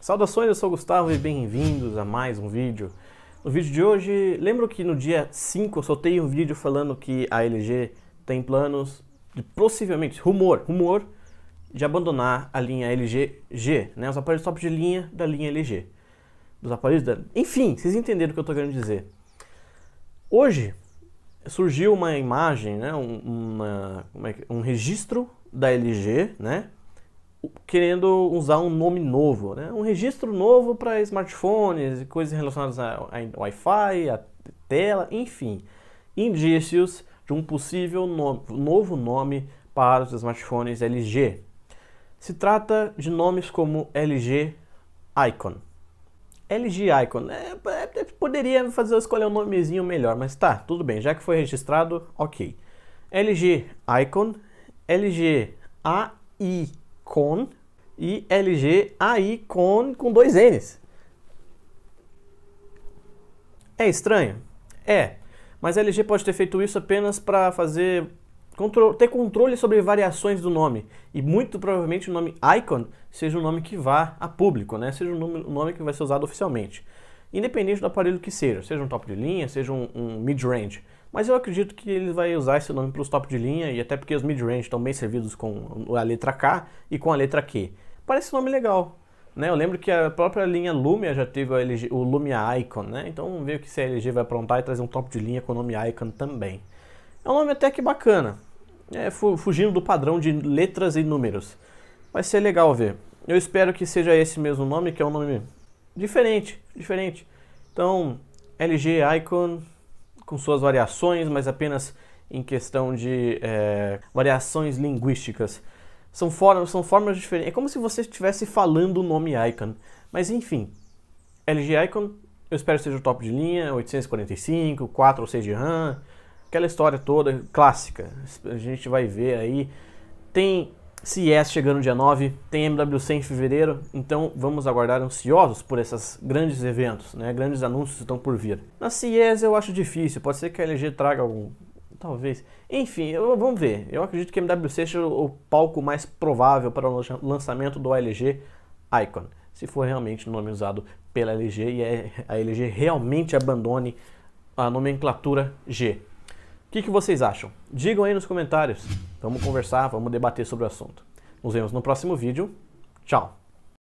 Saudações, eu sou o Gustavo e bem-vindos a mais um vídeo. No vídeo de hoje, lembro que no dia 5 eu soltei um vídeo falando que a LG tem planos de possivelmente, rumor, rumor, de abandonar a linha LG G, né, os aparelhos top de linha da linha LG. Dos aparelhos da... Enfim, vocês entenderam o que eu estou querendo dizer. Hoje, surgiu uma imagem, né, um, é um registro da LG, né, querendo usar um nome novo, né, um registro novo para smartphones e coisas relacionadas a, a Wi-Fi, a tela, enfim, indícios de um possível novo nome para os smartphones LG. Se trata de nomes como LG Icon. LG Icon é, Poderia fazer eu escolher um nomezinho melhor, mas tá, tudo bem, já que foi registrado, ok. LG Icon, LG AICon e LG AICon com dois N's. É estranho? É, mas a LG pode ter feito isso apenas para fazer ter controle sobre variações do nome. E muito provavelmente o nome Icon seja um nome que vá a público, né? seja o um nome que vai ser usado oficialmente independente do aparelho que seja, seja um top de linha, seja um, um mid-range. Mas eu acredito que ele vai usar esse nome para os top de linha e até porque os mid-range estão bem servidos com a letra K e com a letra Q. Parece um nome legal. Né? Eu lembro que a própria linha Lumia já teve LG, o Lumia Icon, né? Então vamos ver o que a LG vai aprontar e trazer um top de linha com o nome Icon também. É um nome até que bacana, é, fugindo do padrão de letras e números. Vai ser legal ver. Eu espero que seja esse mesmo nome, que é um nome diferente, diferente. Então, LG Icon com suas variações, mas apenas em questão de é, variações linguísticas. São formas, são formas diferentes. É como se você estivesse falando o nome Icon. Mas enfim, LG Icon, eu espero que seja o top de linha, 845, 4 ou 6 de RAM, aquela história toda clássica. A gente vai ver aí. Tem CES chegando dia 9, tem MWC em fevereiro, então vamos aguardar ansiosos por esses grandes eventos, né? Grandes anúncios estão por vir. Na CES eu acho difícil, pode ser que a LG traga algum, talvez. Enfim, eu, vamos ver. Eu acredito que a MWC seja o palco mais provável para o lançamento do LG Icon, se for realmente o nome usado pela LG e é, a LG realmente abandone a nomenclatura G. O que, que vocês acham? Digam aí nos comentários. Vamos conversar, vamos debater sobre o assunto. Nos vemos no próximo vídeo. Tchau!